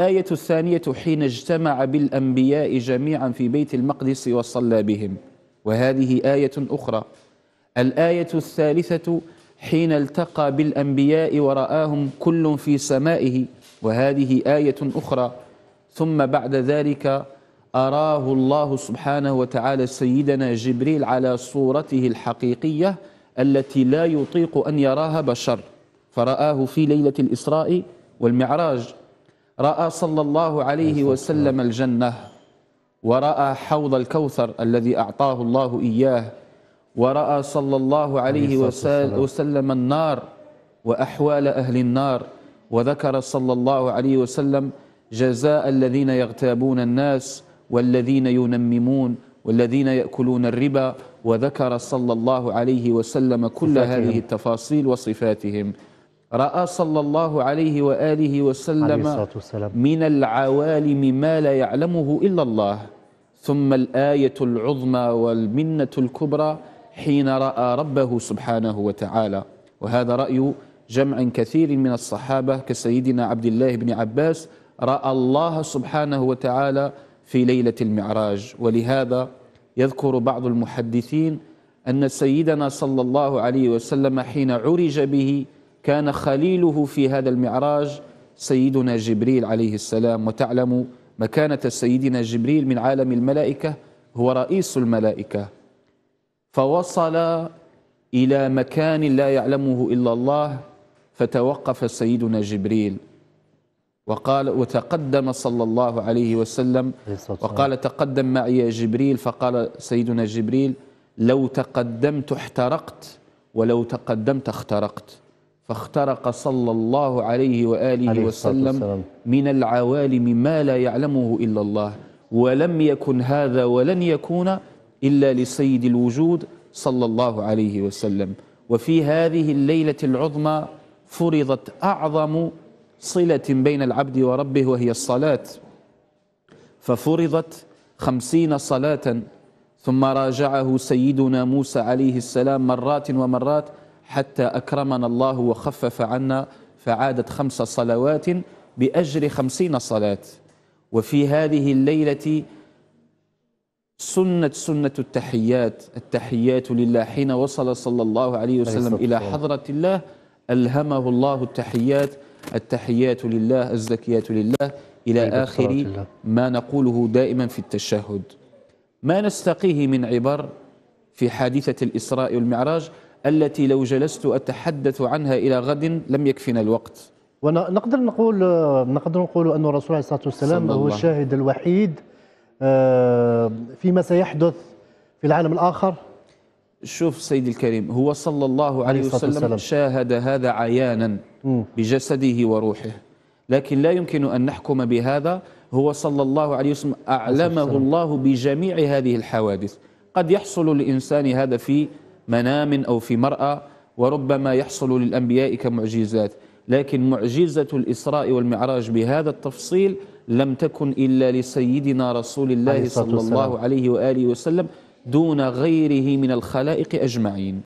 الآية الثانية حين اجتمع بالأنبياء جميعا في بيت المقدس وصلى بهم وهذه آية أخرى الآية الثالثة حين التقى بالأنبياء ورآهم كل في سمائه وهذه آية أخرى ثم بعد ذلك أراه الله سبحانه وتعالى سيدنا جبريل على صورته الحقيقية التي لا يطيق أن يراها بشر فرآه في ليلة الإسراء والمعراج راى صلى الله عليه وسلم الجنه وراى حوض الكوثر الذي اعطاه الله اياه وراى صلى الله عليه وسلم النار واحوال اهل النار وذكر صلى الله عليه وسلم جزاء الذين يغتابون الناس والذين ينممون والذين ياكلون الربا وذكر صلى الله عليه وسلم كل هذه التفاصيل وصفاتهم رأى صلى الله عليه وآله وسلم عليه من العوالم ما لا يعلمه إلا الله ثم الآية العظمى والمنة الكبرى حين رأى ربه سبحانه وتعالى وهذا رأي جمع كثير من الصحابة كسيدنا عبد الله بن عباس رأى الله سبحانه وتعالى في ليلة المعراج ولهذا يذكر بعض المحدثين أن سيدنا صلى الله عليه وسلم حين عرج به كان خليله في هذا المعراج سيدنا جبريل عليه السلام وتعلم مكانة سيدنا جبريل من عالم الملائكة هو رئيس الملائكة فوصل إلى مكان لا يعلمه إلا الله فتوقف سيدنا جبريل وقال وتقدم صلى الله عليه وسلم وقال تقدم معي يا جبريل فقال سيدنا جبريل لو تقدمت احترقت ولو تقدمت اخترقت فاخترق صلى الله عليه وآله عليه وسلم من العوالم ما لا يعلمه إلا الله ولم يكن هذا ولن يكون إلا لسيد الوجود صلى الله عليه وسلم وفي هذه الليلة العظمى فرضت أعظم صلة بين العبد وربه وهي الصلاة ففرضت خمسين صلاة ثم راجعه سيدنا موسى عليه السلام مرات ومرات حتى أكرمنا الله وخفف عنا فعادت خمس صلوات بأجر خمسين صلاة وفي هذه الليلة سنة سنة التحيات التحيات لله حين وصل صلى الله عليه وسلم إلى حضرة الله ألهمه الله التحيات التحيات لله الزكيات لله إلى آخر ما نقوله دائما في التشهد ما نستقيه من عبر في حادثة الإسراء والمعراج التي لو جلست أتحدث عنها إلى غد لم يكفنا الوقت ونقدر نقول نقدر نقول أن الرسول عليه الصلاة والسلام هو الشاهد الوحيد آه، فيما سيحدث في العالم الآخر شوف سيدي الكريم هو صلى الله عليه وسلم شاهد هذا عيانا بجسده وروحه لكن لا يمكن أن نحكم بهذا هو صلى الله عليه وسلم أعلمه الله بجميع هذه الحوادث قد يحصل للإنسان هذا في منام أو في مرأة وربما يحصل للأنبياء كمعجزات لكن معجزة الإسراء والمعراج بهذا التفصيل لم تكن إلا لسيدنا رسول الله صلى الله عليه وآله وسلم دون غيره من الخلائق أجمعين